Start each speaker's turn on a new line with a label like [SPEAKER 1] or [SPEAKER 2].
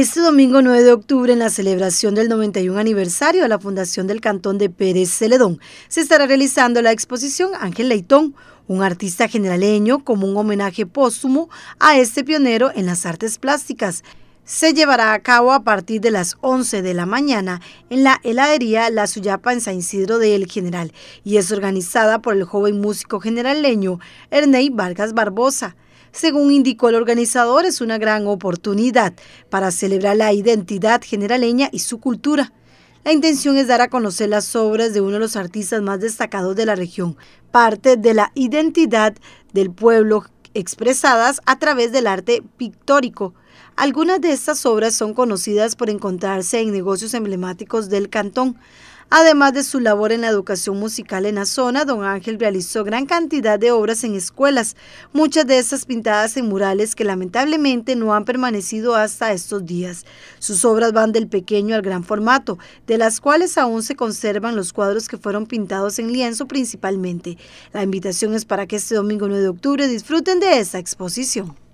[SPEAKER 1] Este domingo 9 de octubre, en la celebración del 91 aniversario de la fundación del Cantón de Pérez Celedón, se estará realizando la exposición Ángel Leitón, un artista generaleño, como un homenaje póstumo a este pionero en las artes plásticas se llevará a cabo a partir de las 11 de la mañana en la heladería La Suyapa en San Isidro de El General y es organizada por el joven músico generaleño Erney Vargas Barbosa. Según indicó el organizador, es una gran oportunidad para celebrar la identidad generaleña y su cultura. La intención es dar a conocer las obras de uno de los artistas más destacados de la región, parte de la identidad del pueblo expresadas a través del arte pictórico. Algunas de estas obras son conocidas por encontrarse en negocios emblemáticos del cantón. Además de su labor en la educación musical en la zona, don Ángel realizó gran cantidad de obras en escuelas, muchas de estas pintadas en murales que lamentablemente no han permanecido hasta estos días. Sus obras van del pequeño al gran formato, de las cuales aún se conservan los cuadros que fueron pintados en lienzo principalmente. La invitación es para que este domingo 9 de octubre disfruten de esta exposición.